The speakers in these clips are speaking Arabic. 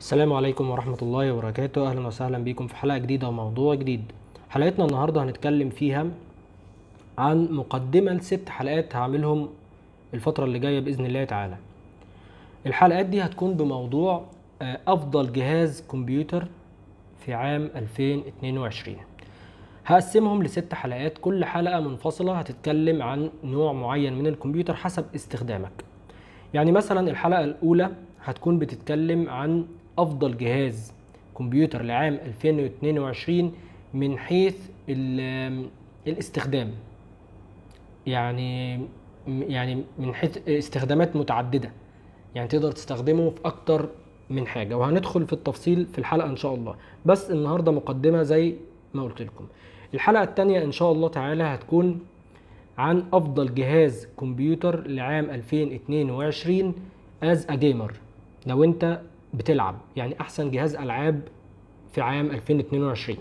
السلام عليكم ورحمة الله وبركاته أهلا وسهلا بكم في حلقة جديدة وموضوع جديد حلقتنا النهاردة هنتكلم فيها عن مقدمة لست حلقات هعملهم الفترة اللي جاية بإذن الله تعالى الحلقات دي هتكون بموضوع آه، أفضل جهاز كمبيوتر في عام 2022 هقسمهم لست حلقات كل حلقة منفصلة هتتكلم عن نوع معين من الكمبيوتر حسب استخدامك يعني مثلا الحلقة الأولى هتكون بتتكلم عن افضل جهاز كمبيوتر لعام 2022 من حيث الاستخدام يعني يعني من حيث استخدامات متعدده يعني تقدر تستخدمه في اكتر من حاجه وهندخل في التفصيل في الحلقه ان شاء الله بس النهارده مقدمه زي ما قلت لكم الحلقه الثانيه ان شاء الله تعالى هتكون عن افضل جهاز كمبيوتر لعام 2022 از ا جيمر لو انت بتلعب يعني احسن جهاز العاب في عام 2022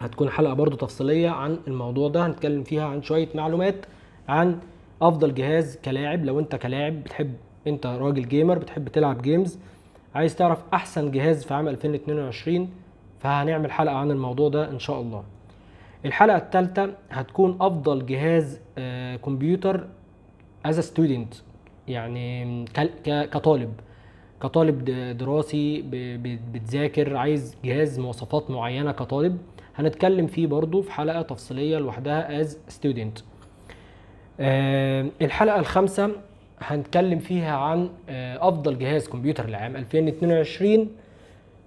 هتكون حلقه برضو تفصيليه عن الموضوع ده هنتكلم فيها عن شويه معلومات عن افضل جهاز كلاعب لو انت كلاعب بتحب انت راجل جيمر بتحب تلعب جيمز عايز تعرف احسن جهاز في عام 2022 فهنعمل حلقه عن الموضوع ده ان شاء الله الحلقه الثالثه هتكون افضل جهاز كمبيوتر از ستودنت يعني كطالب كطالب دراسي بتذاكر عايز جهاز مواصفات معينه كطالب هنتكلم فيه برضو في حلقه تفصيليه لوحدها از student آه، الحلقه الخامسه هنتكلم فيها عن آه، افضل جهاز كمبيوتر لعام 2022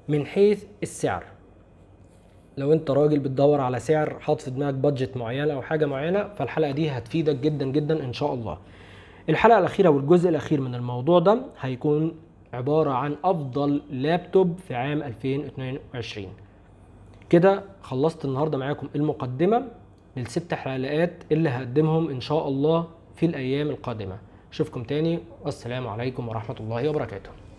من حيث السعر لو انت راجل بتدور على سعر حاط في دماغك بادجت معينه او حاجه معينه فالحلقه دي هتفيدك جدا جدا ان شاء الله الحلقه الاخيره والجزء الاخير من الموضوع ده هيكون عبارة عن أفضل لابتوب في عام 2022 كده خلصت النهاردة معاكم المقدمة للست حلقات اللي هقدمهم إن شاء الله في الأيام القادمة أشوفكم تاني والسلام عليكم ورحمة الله وبركاته